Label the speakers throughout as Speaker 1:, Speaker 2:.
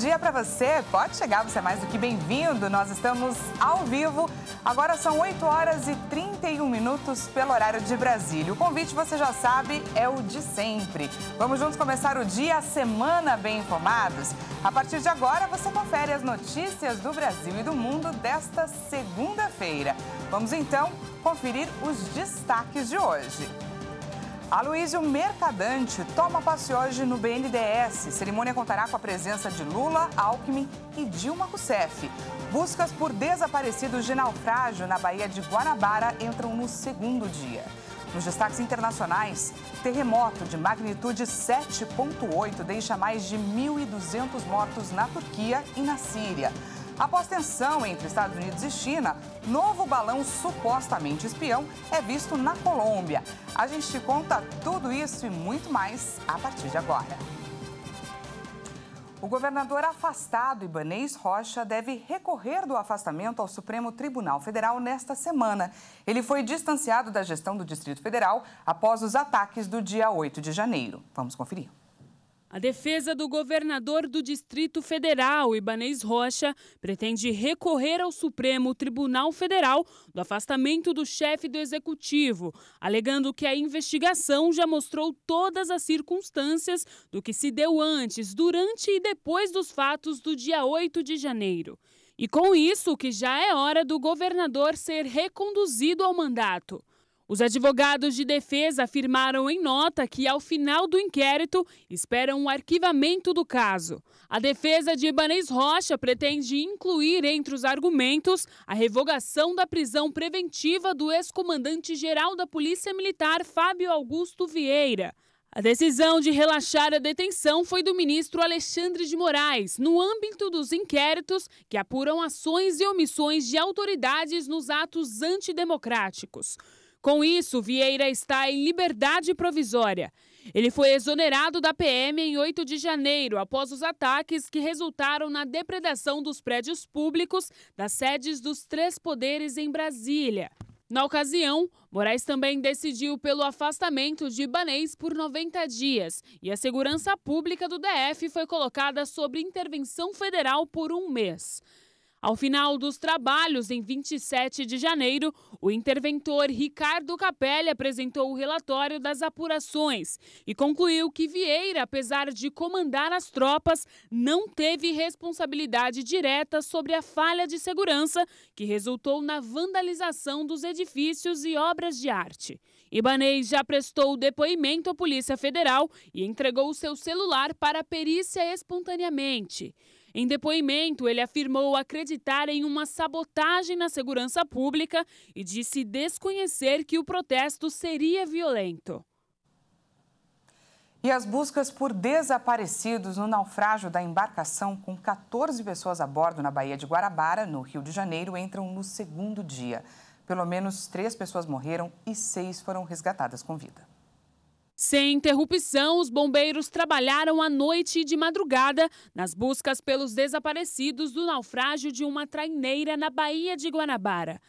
Speaker 1: dia para você. Pode chegar, você é mais do que bem-vindo. Nós estamos ao vivo. Agora são 8 horas e 31 minutos pelo horário de Brasília. O convite, você já sabe, é o de sempre. Vamos juntos começar o dia, a semana bem informados. A partir de agora, você confere as notícias do Brasil e do mundo desta segunda-feira. Vamos então conferir os destaques de hoje. Aloysio Mercadante toma passe hoje no BNDES. Cerimônia contará com a presença de Lula, Alckmin e Dilma Rousseff. Buscas por desaparecidos de naufrágio na Baía de Guanabara entram no segundo dia. Nos destaques internacionais, terremoto de magnitude 7.8 deixa mais de 1.200 mortos na Turquia e na Síria. Após tensão entre Estados Unidos e China, novo balão supostamente espião é visto na Colômbia. A gente te conta tudo isso e muito mais a partir de agora. O governador afastado Ibanês Rocha deve recorrer do afastamento ao Supremo Tribunal Federal nesta semana. Ele foi distanciado da gestão do Distrito Federal após os ataques do dia 8 de janeiro. Vamos conferir.
Speaker 2: A defesa do governador do Distrito Federal, Ibanês Rocha, pretende recorrer ao Supremo Tribunal Federal do afastamento do chefe do executivo, alegando que a investigação já mostrou todas as circunstâncias do que se deu antes, durante e depois dos fatos do dia 8 de janeiro. E com isso, que já é hora do governador ser reconduzido ao mandato. Os advogados de defesa afirmaram em nota que, ao final do inquérito, esperam o um arquivamento do caso. A defesa de Ibanez Rocha pretende incluir entre os argumentos a revogação da prisão preventiva do ex-comandante-geral da Polícia Militar, Fábio Augusto Vieira. A decisão de relaxar a detenção foi do ministro Alexandre de Moraes, no âmbito dos inquéritos que apuram ações e omissões de autoridades nos atos antidemocráticos. Com isso, Vieira está em liberdade provisória. Ele foi exonerado da PM em 8 de janeiro, após os ataques que resultaram na depredação dos prédios públicos das sedes dos três poderes em Brasília. Na ocasião, Moraes também decidiu pelo afastamento de Ibanês por 90 dias e a segurança pública do DF foi colocada sob intervenção federal por um mês. Ao final dos trabalhos, em 27 de janeiro, o interventor Ricardo Capelli apresentou o relatório das apurações e concluiu que Vieira, apesar de comandar as tropas, não teve responsabilidade direta sobre a falha de segurança que resultou na vandalização dos edifícios e obras de arte. Ibanez já prestou depoimento à Polícia Federal e entregou o seu celular para perícia espontaneamente. Em depoimento, ele afirmou acreditar em uma sabotagem na segurança pública e disse desconhecer que o protesto seria violento.
Speaker 1: E as buscas por desaparecidos no naufrágio da embarcação com 14 pessoas a bordo na Baía de Guarabara, no Rio de Janeiro, entram no segundo dia. Pelo menos três pessoas morreram e seis foram resgatadas com vida.
Speaker 2: Sem interrupção, os bombeiros trabalharam à noite e de madrugada nas buscas pelos desaparecidos do naufrágio de uma traineira na Baía de Guanabara.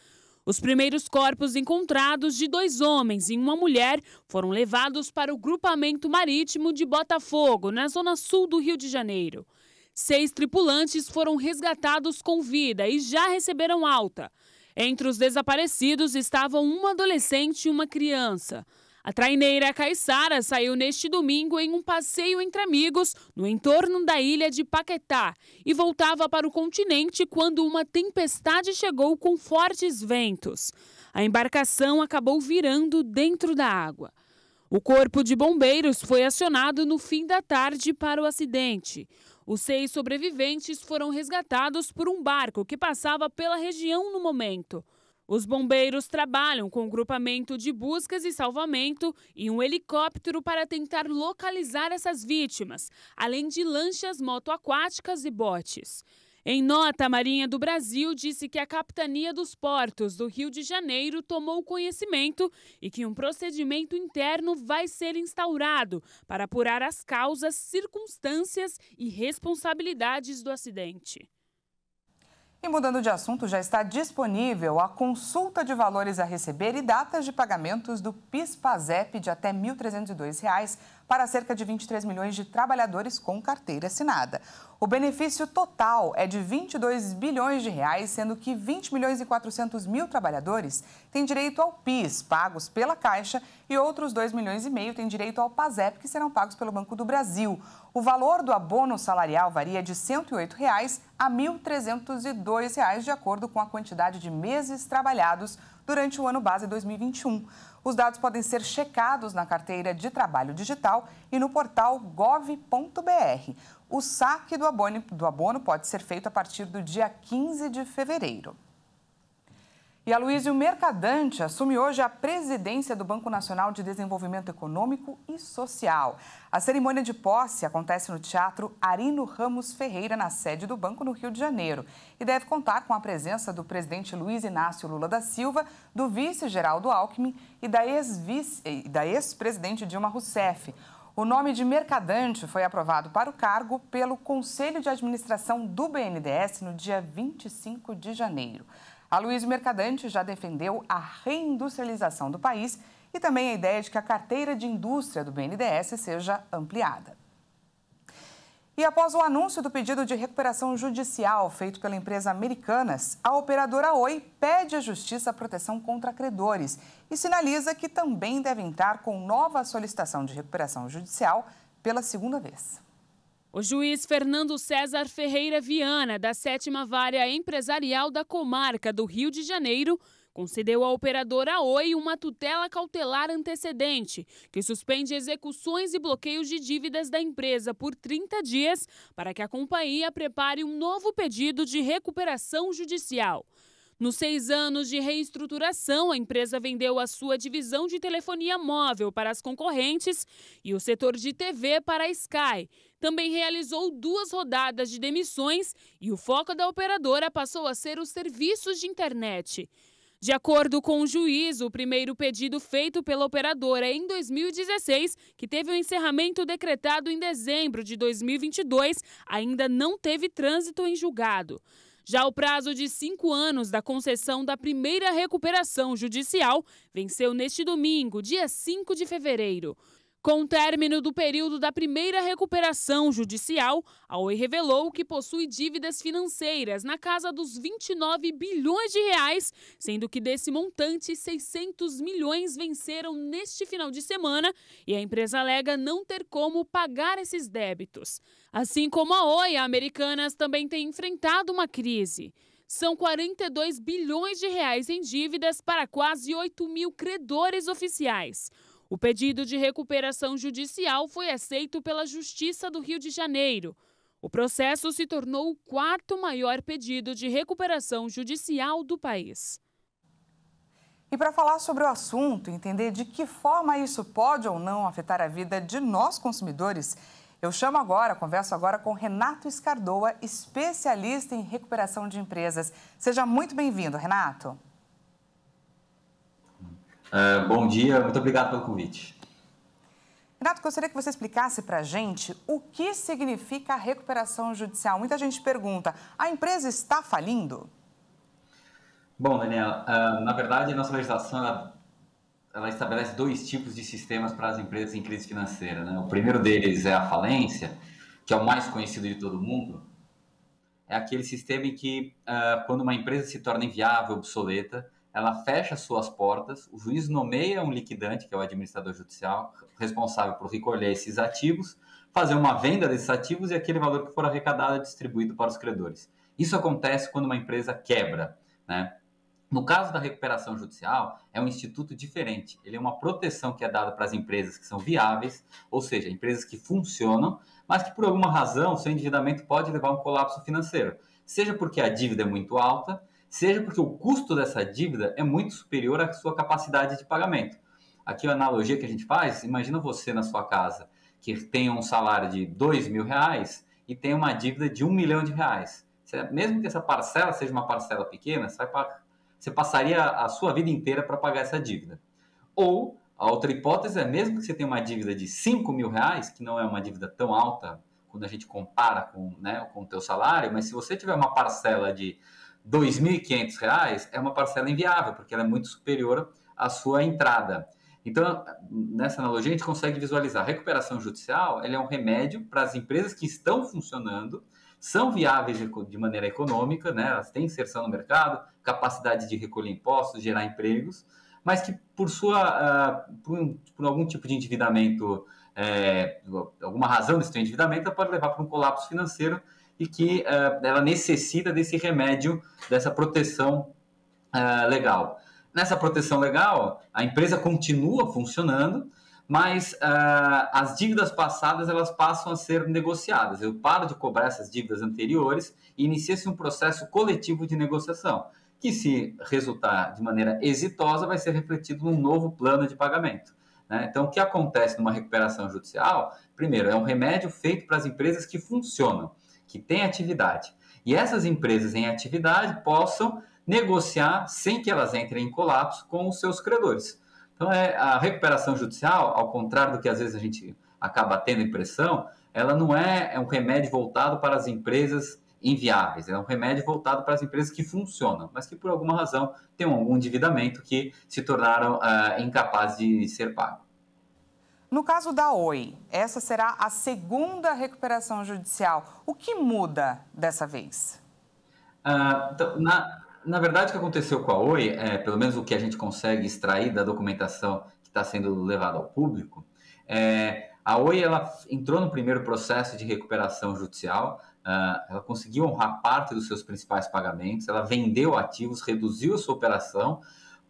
Speaker 2: Os primeiros corpos encontrados de dois homens e uma mulher foram levados para o grupamento marítimo de Botafogo, na zona sul do Rio de Janeiro. Seis tripulantes foram resgatados com vida e já receberam alta. Entre os desaparecidos estavam um adolescente e uma criança. A traineira Caissara saiu neste domingo em um passeio entre amigos no entorno da ilha de Paquetá e voltava para o continente quando uma tempestade chegou com fortes ventos. A embarcação acabou virando dentro da água. O corpo de bombeiros foi acionado no fim da tarde para o acidente. Os seis sobreviventes foram resgatados por um barco que passava pela região no momento. Os bombeiros trabalham com um grupamento de buscas e salvamento e um helicóptero para tentar localizar essas vítimas, além de lanchas motoaquáticas e botes. Em nota, a Marinha do Brasil disse que a Capitania dos Portos do Rio de Janeiro tomou conhecimento e que um procedimento interno vai ser instaurado para apurar as causas, circunstâncias e responsabilidades do acidente.
Speaker 1: E mudando de assunto, já está disponível a consulta de valores a receber e datas de pagamentos do PIS/PASEP de até R$ 1.302 para cerca de 23 milhões de trabalhadores com carteira assinada. O benefício total é de 22 bilhões de reais, sendo que 20 milhões e 400 mil trabalhadores têm direito ao PIS, pagos pela Caixa, e outros 2 milhões e meio têm direito ao PASEP, que serão pagos pelo Banco do Brasil. O valor do abono salarial varia de R$ 108,00 a R$ 1.302,00, de acordo com a quantidade de meses trabalhados durante o ano base 2021. Os dados podem ser checados na carteira de trabalho digital e no portal gov.br. O saque do abono, pode ser feito a partir do dia 15 de fevereiro. E Aloysio Mercadante assume hoje a presidência do Banco Nacional de Desenvolvimento Econômico e Social. A cerimônia de posse acontece no Teatro Arino Ramos Ferreira, na sede do banco no Rio de Janeiro, e deve contar com a presença do presidente Luiz Inácio Lula da Silva, do vice-geraldo Alckmin e da ex-presidente ex Dilma Rousseff. O nome de Mercadante foi aprovado para o cargo pelo Conselho de Administração do BNDES no dia 25 de janeiro. A Luiz Mercadante já defendeu a reindustrialização do país e também a ideia de que a carteira de indústria do BNDES seja ampliada. E após o anúncio do pedido de recuperação judicial feito pela empresa Americanas, a operadora Oi pede à justiça proteção contra credores e sinaliza que também deve entrar com nova solicitação de recuperação judicial pela segunda vez.
Speaker 2: O juiz Fernando César Ferreira Viana, da sétima vara empresarial da comarca do Rio de Janeiro, concedeu à operadora Oi uma tutela cautelar antecedente, que suspende execuções e bloqueios de dívidas da empresa por 30 dias para que a companhia prepare um novo pedido de recuperação judicial. Nos seis anos de reestruturação, a empresa vendeu a sua divisão de telefonia móvel para as concorrentes e o setor de TV para a Sky. Também realizou duas rodadas de demissões e o foco da operadora passou a ser os serviços de internet. De acordo com o juiz, o primeiro pedido feito pela operadora é em 2016, que teve o um encerramento decretado em dezembro de 2022, ainda não teve trânsito em julgado. Já o prazo de cinco anos da concessão da primeira recuperação judicial venceu neste domingo, dia 5 de fevereiro. Com o término do período da primeira recuperação judicial, a Oi revelou que possui dívidas financeiras na casa dos 29 bilhões de reais, sendo que desse montante 600 milhões venceram neste final de semana e a empresa alega não ter como pagar esses débitos. Assim como a Oi, a Americanas também tem enfrentado uma crise. São 42 bilhões de reais em dívidas para quase 8 mil credores oficiais. O pedido de recuperação judicial foi aceito pela Justiça do Rio de Janeiro. O processo se tornou o quarto maior pedido de recuperação judicial do país. E para falar sobre o assunto, entender de que
Speaker 1: forma isso pode ou não afetar a vida de nós consumidores, eu chamo agora, converso agora com Renato Escardoa, especialista em recuperação de empresas. Seja muito bem-vindo, Renato.
Speaker 3: É, bom dia, muito obrigado pelo convite.
Speaker 1: Renato, gostaria que você explicasse para a gente o que significa a recuperação judicial. Muita gente pergunta, a empresa está falindo?
Speaker 3: Bom, Daniela, é, na verdade, a nossa legislação ela, ela, estabelece dois tipos de sistemas para as empresas em crise financeira. Né? O primeiro deles é a falência, que é o mais conhecido de todo mundo. É aquele sistema em que, é, quando uma empresa se torna inviável, obsoleta, ela fecha suas portas, o juiz nomeia um liquidante, que é o administrador judicial, responsável por recolher esses ativos, fazer uma venda desses ativos e aquele valor que for arrecadado é distribuído para os credores. Isso acontece quando uma empresa quebra, né? No caso da recuperação judicial, é um instituto diferente. Ele é uma proteção que é dada para as empresas que são viáveis, ou seja, empresas que funcionam, mas que por alguma razão seu endividamento pode levar a um colapso financeiro. Seja porque a dívida é muito alta, seja porque o custo dessa dívida é muito superior à sua capacidade de pagamento. Aqui a analogia que a gente faz, imagina você na sua casa que tem um salário de dois mil reais e tem uma dívida de um milhão de reais. mesmo que essa parcela seja uma parcela pequena, você, passaria a sua vida inteira para pagar essa dívida. Ou a outra hipótese é mesmo que você tenha uma dívida de cinco mil reais, que não é uma dívida tão alta quando a gente compara com, né, com o teu salário, mas se você tiver uma parcela de R$ 2.500 é uma parcela inviável, porque ela é muito superior à sua entrada. Então, nessa analogia, a gente consegue visualizar. A recuperação judicial é um remédio para as empresas que estão funcionando, são viáveis de maneira econômica, né? elas têm inserção no mercado, capacidade de recolher impostos, gerar empregos, mas que por sua uh, por, um, por, algum tipo de endividamento, é, alguma razão desse endividamento, pode levar para um colapso financeiro e que uh, ela necessita desse remédio, dessa proteção uh, legal. Nessa proteção legal, a empresa continua funcionando, mas uh, as dívidas passadas elas passam a ser negociadas. Eu paro de cobrar essas dívidas anteriores e inicia-se um processo coletivo de negociação, que se resultar de maneira exitosa, vai ser refletido num novo plano de pagamento. Né? Então, o que acontece numa recuperação judicial? Primeiro, é um remédio feito para as empresas que funcionam que tem atividade. E essas empresas em atividade possam negociar sem que elas entrem em colapso com os seus credores. Então, é, a recuperação judicial, ao contrário do que às vezes a gente acaba tendo impressão, ela não é, é um remédio voltado para as empresas inviáveis, é um remédio voltado para as empresas que funcionam, mas que por alguma razão têm algum endividamento que se tornaram uh, incapazes de ser
Speaker 1: pago. No caso da Oi, essa será a segunda recuperação judicial. O que muda dessa vez?
Speaker 3: Ah, então, na, na, verdade, o que aconteceu com a Oi, é, pelo menos o que a gente consegue extrair da documentação que está sendo levada ao
Speaker 4: público,
Speaker 3: é, a Oi ela entrou no primeiro processo de recuperação judicial, Uh, ela conseguiu honrar parte dos seus principais pagamentos, ela vendeu ativos, reduziu a sua operação,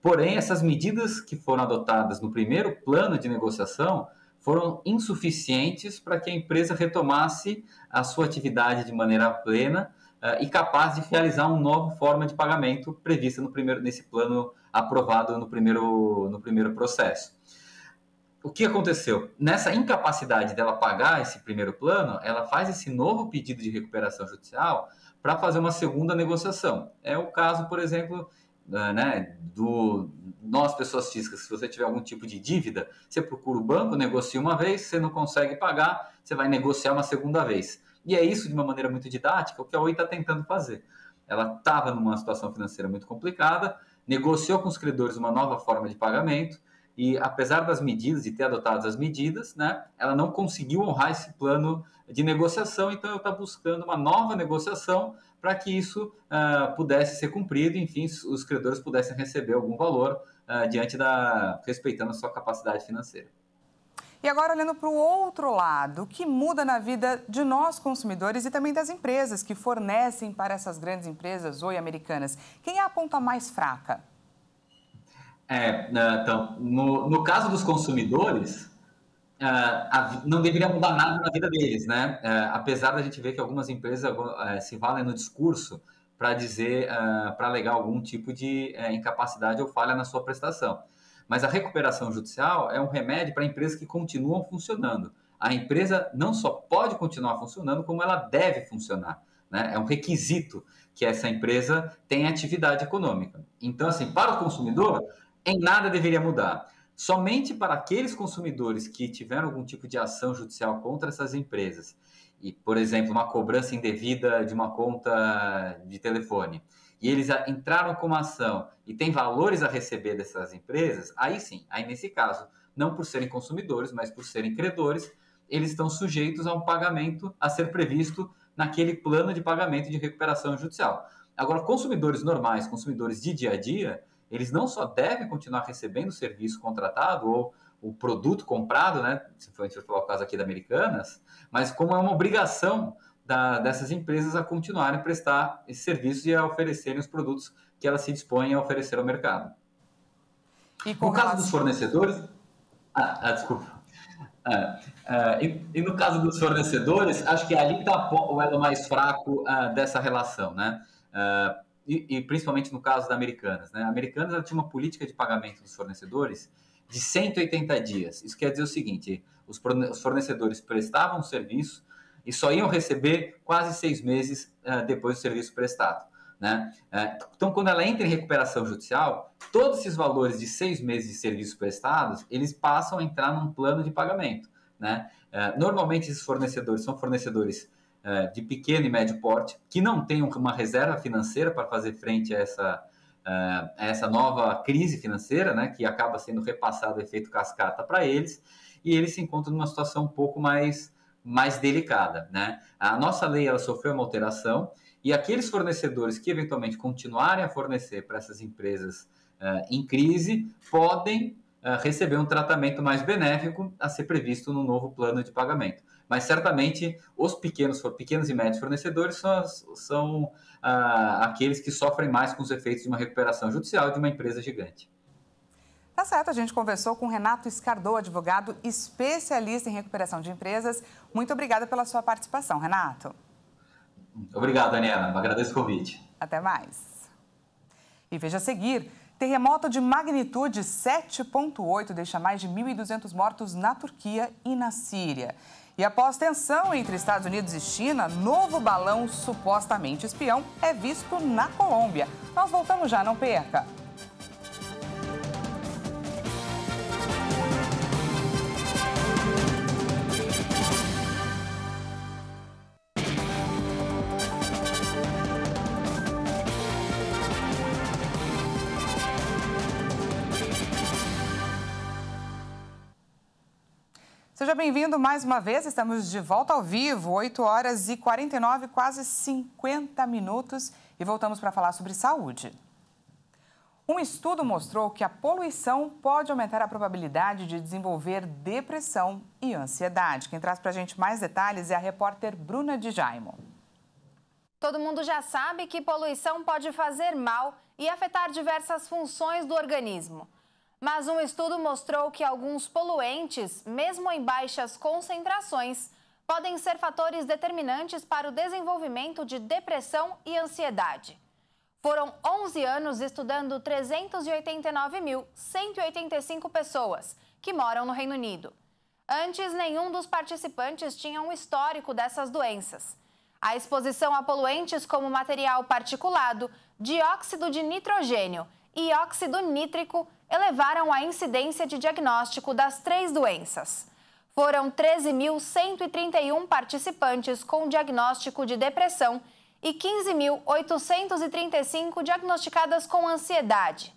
Speaker 3: Porém, essas medidas que foram adotadas no primeiro plano de negociação foram insuficientes para que a empresa retomasse a sua atividade de maneira plena uh, e capaz de realizar uma nova forma de pagamento prevista no primeiro, nesse plano aprovado no primeiro, no primeiro processo. O que aconteceu? Nessa incapacidade dela pagar esse primeiro plano, ela faz esse novo pedido de recuperação judicial para fazer uma segunda negociação. É o caso, por exemplo, ah, né, do nós pessoas físicas, se você tiver algum tipo de dívida, você procura o banco, negocia uma vez, você não consegue pagar, você vai negociar uma segunda vez. E é isso de uma maneira muito didática o que a Oi está tentando fazer. Ela estava numa situação financeira muito complicada, negociou com os credores uma nova forma de pagamento e, apesar das medidas, de ter adotado as medidas, né, ela não conseguiu honrar esse plano de negociação, então ela está buscando uma nova negociação para que isso uh, pudesse ser cumprido, enfim, os credores pudessem receber algum valor uh, diante da respeitando a sua capacidade financeira.
Speaker 1: E agora olhando para o outro lado, o que muda na vida de nós consumidores e também das empresas que fornecem para essas grandes empresas oi americanas? Quem é a ponta mais fraca?
Speaker 3: É, ah, então, no, no caso dos consumidores, ah, a, não deveria mudar nada na vida deles, né? Ah, apesar da gente ver que algumas empresas ah, se valem no discurso para dizer, para alegar algum tipo de eh, incapacidade ou falha na sua prestação. Mas a recuperação judicial é um remédio para empresas que continuam funcionando. A empresa não só pode continuar funcionando, como ela deve funcionar. Né? É um requisito que essa empresa tenha atividade econômica. Então, assim, para o consumidor, em nada deveria mudar somente para aqueles consumidores que tiveram algum tipo de ação judicial contra essas empresas, e, por exemplo, uma cobrança indevida de uma conta de telefone, e eles entraram com uma ação e tem valores a receber dessas empresas, aí sim, aí nesse caso, não por serem consumidores, mas por serem credores, eles estão sujeitos a um pagamento a ser previsto naquele plano de pagamento de recuperação judicial. Agora, consumidores normais, consumidores de dia a dia, eles não só devem continuar recebendo o serviço contratado ou o produto comprado, né? Se for falar o caso aqui da Americanas, mas como é uma obrigação da, dessas empresas a continuarem a prestar esse serviço e a oferecerem os produtos que elas se dispõem a oferecer ao mercado.
Speaker 1: E no caso dos
Speaker 3: fornecedores. Ah, ah desculpa. Ah, ah, e, e, no caso dos fornecedores, acho que ali está o elo mais fraco ah, dessa relação, né? Ah, e, e, principalmente no caso da Americanas, né? A Americanas ela tinha uma política de pagamento dos fornecedores de 180 dias. Isso quer dizer o seguinte: os, fornecedores prestavam o serviço e só iam receber quase seis meses uh, depois do serviço prestado. Né? Uh, então, quando ela entra em recuperação judicial, todos esses valores de seis meses de serviços prestados, eles passam a entrar num plano de pagamento. Né? Uh, normalmente, esses fornecedores são fornecedores é, de pequeno e médio porte, que não tem uma reserva financeira para fazer frente a essa, é, a essa nova crise financeira, né, que acaba sendo repassado o efeito cascata para eles, e eles se encontram numa situação um pouco mais, mais delicada. Né? A nossa lei ela sofreu uma alteração, e aqueles fornecedores que eventualmente continuarem a fornecer para essas empresas uh, em crise podem uh, receber um tratamento mais benéfico a ser previsto no novo plano de pagamento mas certamente os pequenos, pequenos e médios fornecedores são, são ah, aqueles que sofrem mais com os efeitos de uma recuperação judicial de uma empresa gigante.
Speaker 1: Tá certo, a gente conversou com Renato Escardô, advogado especialista em recuperação de empresas. Muito obrigada pela sua participação, Renato.
Speaker 4: Obrigado, Daniela.
Speaker 3: Agradeço o convite.
Speaker 1: Até mais. E veja a seguir. Terremoto de magnitude 7.8 deixa mais de 1.200 mortos na Turquia e na Síria. E após tensão entre Estados Unidos e China, novo balão supostamente espião é visto na Colômbia. Nós voltamos já, não perca. bem-vindo mais uma vez. Estamos de volta ao vivo, 8 horas e 49, quase 50 minutos, e voltamos para falar sobre saúde. Um estudo mostrou que a poluição pode aumentar a probabilidade de desenvolver depressão e ansiedade. Quem traz para a gente mais detalhes é a repórter Bruna de Jaimo.
Speaker 5: Todo mundo já sabe que poluição pode fazer mal e afetar diversas funções do organismo. Mas um estudo mostrou que alguns poluentes, mesmo em baixas concentrações, podem ser fatores determinantes para o desenvolvimento de depressão e ansiedade. Foram 11 anos estudando 389.185 pessoas que moram no Reino Unido. Antes, nenhum dos participantes tinha um histórico dessas doenças. A exposição a poluentes como material particulado, dióxido de nitrogênio e óxido nítrico elevaram a incidência de diagnóstico das três doenças. Foram 13.131 participantes com diagnóstico de depressão e 15.835 diagnosticadas com ansiedade.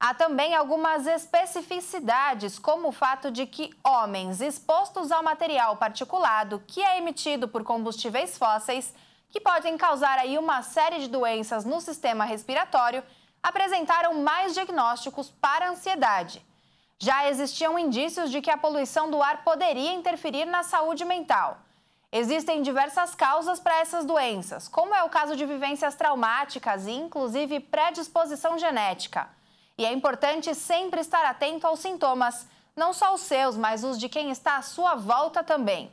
Speaker 5: Há também algumas especificidades, como o fato de que homens expostos ao material particulado que é emitido por combustíveis fósseis, que podem causar aí uma série de doenças no sistema respiratório, apresentaram mais diagnósticos para ansiedade. Já existiam indícios de que a poluição do ar poderia interferir na saúde mental. Existem diversas causas para essas doenças, como é o caso de vivências traumáticas e, inclusive, predisposição genética. E é importante sempre estar atento aos sintomas, não só os seus, mas os de quem está à sua volta também.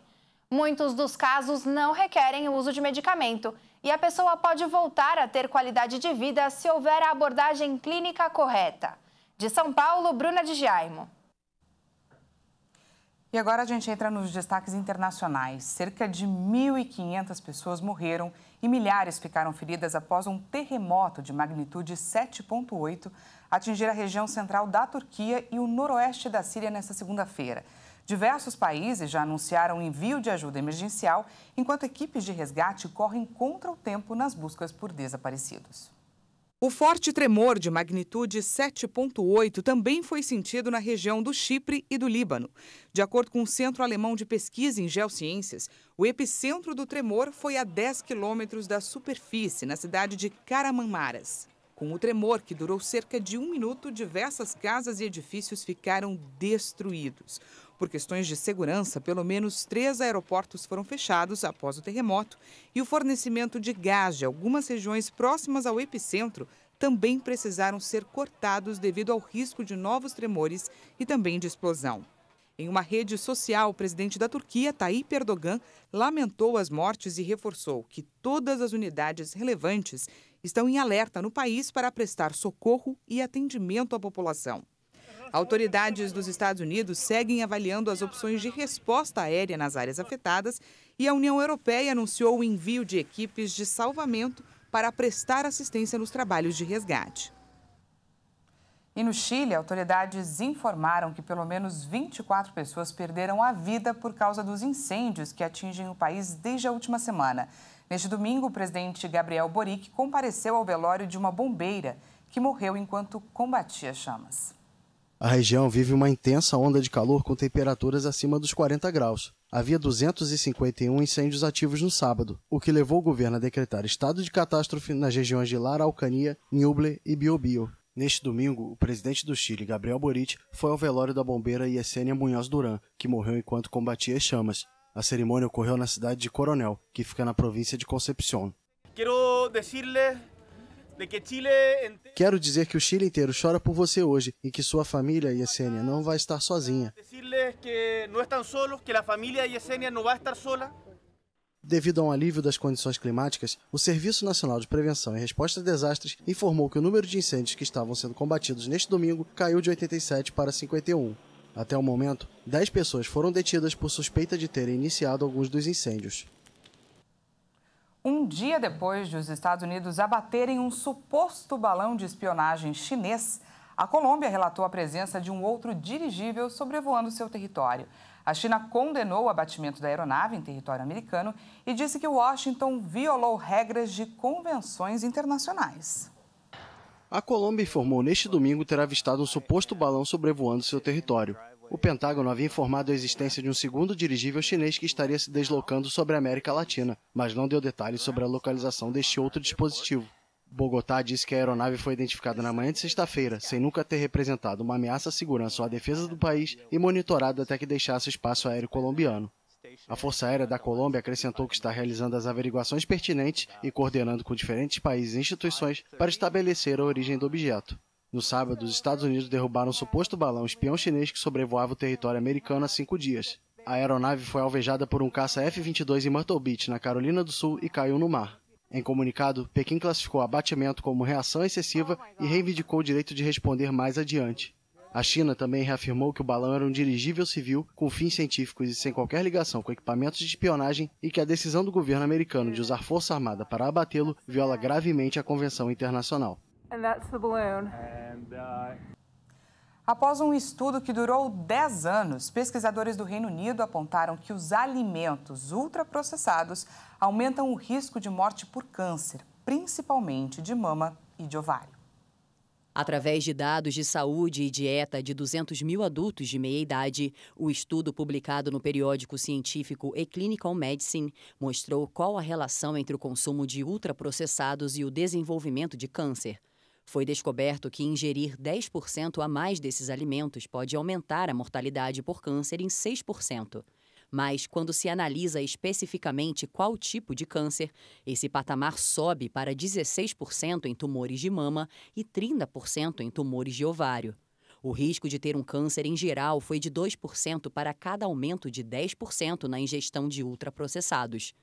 Speaker 5: Muitos dos casos não requerem o uso de medicamento e a pessoa pode voltar a ter qualidade de vida se houver a abordagem clínica correta. De São Paulo, Bruna de Jaimo.
Speaker 1: E agora a gente entra nos destaques internacionais. Cerca de 1.500 pessoas morreram e milhares ficaram feridas após um terremoto de magnitude 7,8 atingir a região central da Turquia e o noroeste da Síria nesta segunda-feira. Diversos países já anunciaram envio de ajuda emergencial, enquanto equipes de resgate correm contra o tempo nas buscas por desaparecidos. O forte tremor de magnitude 7,8 também foi sentido na região do Chipre e do Líbano. De acordo com o Centro Alemão de Pesquisa em Geociências, o epicentro do tremor foi a 10 quilômetros da superfície, na cidade de Karamanmaras. Com o tremor, que durou cerca de um minuto, diversas casas e edifícios ficaram destruídos. Por questões de segurança, pelo menos três aeroportos foram fechados após o terremoto e o fornecimento de gás de algumas regiões próximas ao epicentro também precisaram ser cortados devido ao risco de novos tremores e também de explosão. Em uma rede social, o presidente da Turquia, Tayyip Erdogan, lamentou as mortes e reforçou que todas as unidades relevantes estão em alerta no país para prestar socorro e atendimento à população. Autoridades dos Estados Unidos seguem avaliando as opções de resposta aérea nas áreas afetadas e a União Europeia anunciou o envio de equipes de salvamento para prestar assistência nos trabalhos de resgate. E no Chile, autoridades informaram que pelo menos 24 pessoas perderam a vida por causa dos incêndios que atingem o país desde a última semana. Neste domingo, o presidente Gabriel Boric compareceu ao velório de uma bombeira que morreu enquanto combatia chamas.
Speaker 4: A região vive uma intensa onda de calor com temperaturas acima dos 40 graus. Havia 251 incêndios ativos no sábado, o que levou o governo a decretar estado de catástrofe nas regiões de Laraucania, Nuble e Biobío. Neste domingo, o presidente do Chile, Gabriel Boric, foi ao velório da bombeira Yesenia Munhoz Duran, que morreu enquanto combatia as chamas. A cerimônia ocorreu na cidade de Coronel, que fica na província de Concepción.
Speaker 6: Quero dizer-lhe
Speaker 4: Quero dizer que o Chile inteiro chora por você hoje e que sua família, Yesenia, não vai estar sozinha. Devido a um alívio das condições climáticas, o Serviço Nacional de Prevenção e Resposta a Desastres informou que o número de incêndios que estavam sendo combatidos neste domingo caiu de 87 para 51. Até o momento, 10 pessoas foram detidas por suspeita de terem iniciado alguns dos incêndios.
Speaker 1: Um dia depois de os Estados Unidos abaterem um suposto balão de espionagem chinês, a Colômbia relatou a presença de um outro dirigível sobrevoando seu território. A China condenou o abatimento da aeronave em território americano e disse que Washington violou regras de convenções internacionais.
Speaker 4: A Colômbia informou neste domingo ter avistado um suposto balão sobrevoando seu território o Pentágono havia informado a existência de um segundo dirigível chinês que estaria se deslocando sobre a América Latina, mas não deu detalhes sobre a localização deste outro dispositivo. Bogotá disse que a aeronave foi identificada na manhã de sexta-feira, sem nunca ter representado uma ameaça à segurança ou à defesa do país e monitorada até que deixasse o espaço aéreo colombiano. A Força Aérea da Colômbia acrescentou que está realizando as averiguações pertinentes e coordenando com diferentes países e instituições para estabelecer a origem do objeto. No sábado, os Estados Unidos derrubaram um suposto balão espião chinês que sobrevoava o território americano há cinco dias. A aeronave foi alvejada por um caça F-22 em Myrtle Beach, na Carolina do Sul, e caiu no mar. Em comunicado, Pequim classificou o abatimento como reação excessiva e reivindicou o direito de responder mais adiante. A China também reafirmou que o balão era um dirigível civil com fins científicos e sem qualquer ligação com equipamentos de espionagem e que a decisão do governo americano de usar força armada para abatê-lo viola gravemente a Convenção Internacional.
Speaker 5: And that's the
Speaker 1: balloon. And, uh... Após um estudo que durou 10 anos, pesquisadores do Reino Unido apontaram que os alimentos ultraprocessados aumentam o risco de morte por câncer, principalmente de mama e de ovário.
Speaker 7: Através de dados de saúde e dieta de 200 mil adultos de meia idade, o estudo publicado no periódico científico e Clinical Medicine mostrou qual a relação entre o consumo de ultraprocessados e o desenvolvimento de câncer. Foi descoberto que ingerir 10% a mais desses alimentos pode aumentar a mortalidade por câncer em 6%. Mas, quando se analisa especificamente qual tipo de câncer, esse patamar sobe para 16% em tumores de mama e 30% em tumores de ovário. O risco de ter um câncer em geral foi de 2% para cada aumento de 10% na ingestão de ultraprocessados.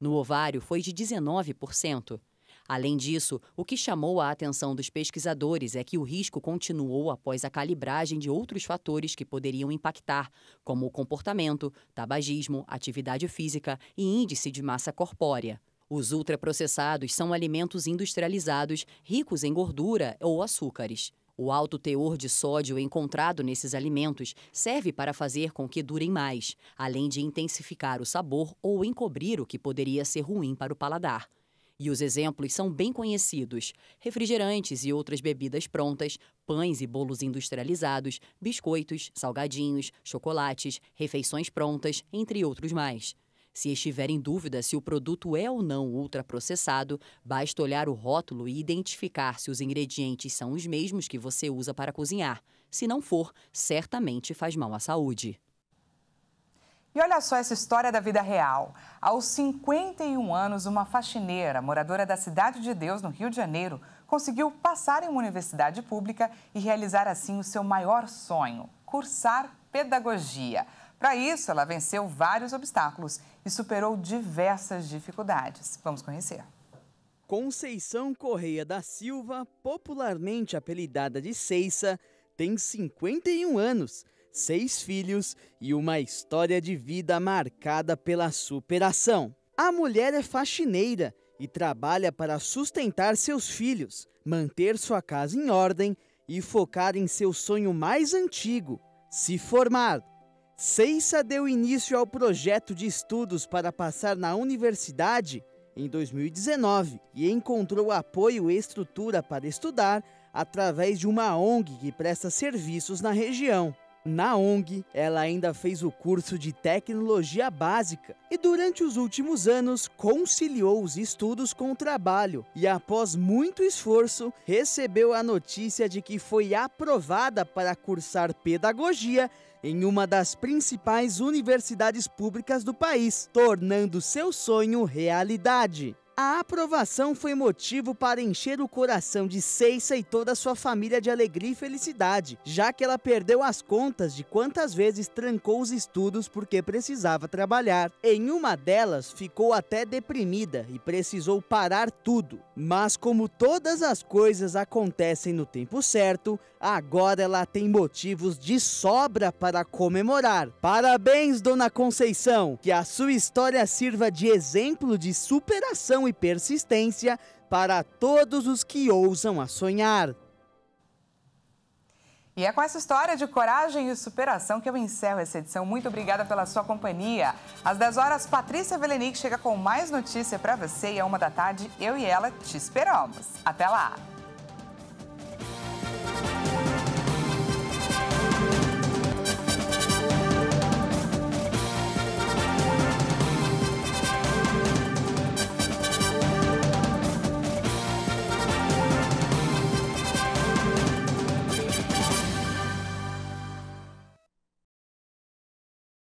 Speaker 7: No ovário, foi de 19%. Além disso, o que chamou a atenção dos pesquisadores é que o risco continuou após a calibragem de outros fatores que poderiam impactar, como o comportamento, tabagismo, atividade física e índice de massa corpórea. Os ultraprocessados são alimentos industrializados ricos em gordura ou açúcares. O alto teor de sódio encontrado nesses alimentos serve para fazer com que durem mais, além de intensificar o sabor ou encobrir o que poderia ser ruim para o paladar. E os exemplos são bem conhecidos: refrigerantes e outras bebidas prontas, pães e bolos industrializados, biscoitos, salgadinhos, chocolates, refeições prontas, entre outros mais. Se estiver em dúvida se o produto é ou não ultraprocessado, basta olhar o rótulo e identificar se os ingredientes são os mesmos que você usa para cozinhar. Se não for, certamente faz mal à saúde.
Speaker 1: E olha só essa história da vida real. Aos 51 anos, uma faxineira, moradora da Cidade de Deus, no Rio de Janeiro, conseguiu passar em uma universidade pública e realizar assim o seu maior sonho: cursar pedagogia. Para isso, ela venceu vários obstáculos e superou diversas dificuldades. Vamos conhecer.
Speaker 6: Conceição Correia da Silva, popularmente apelidada de Ceissa, tem 51 anos seis filhos e uma história de vida marcada pela superação. A mulher é faxineira e trabalha para sustentar seus filhos, manter sua casa em ordem e focar em seu sonho mais antigo: se formar. Seissa deu início ao projeto de estudos para passar na universidade em 2019 e encontrou apoio e estrutura para estudar através de uma ONG que presta serviços na região. Na ONG, ela ainda fez o curso de tecnologia básica e, durante os últimos anos, conciliou os estudos com o trabalho e, após muito esforço, recebeu a notícia de que foi aprovada para cursar pedagogia em uma das principais universidades públicas do país, tornando seu sonho realidade. A aprovação foi motivo para encher o coração de Seissa e toda a sua família de alegria e felicidade, já que ela perdeu as contas de quantas vezes trancou os estudos porque precisava trabalhar. Em uma delas, ficou até deprimida e precisou parar tudo. Mas como todas as coisas acontecem no tempo certo, agora ela tem motivos de sobra para comemorar. Parabéns, Dona Conceição! Que a sua história sirva de exemplo de superação e persistência para todos os que ousam a sonhar.
Speaker 1: E é com essa história de coragem e superação que eu encerro essa edição. Muito obrigada pela sua companhia. Às 10 horas, Patrícia Velenic chega com mais notícia para você e à uma da tarde, eu e ela te esperamos. Até lá!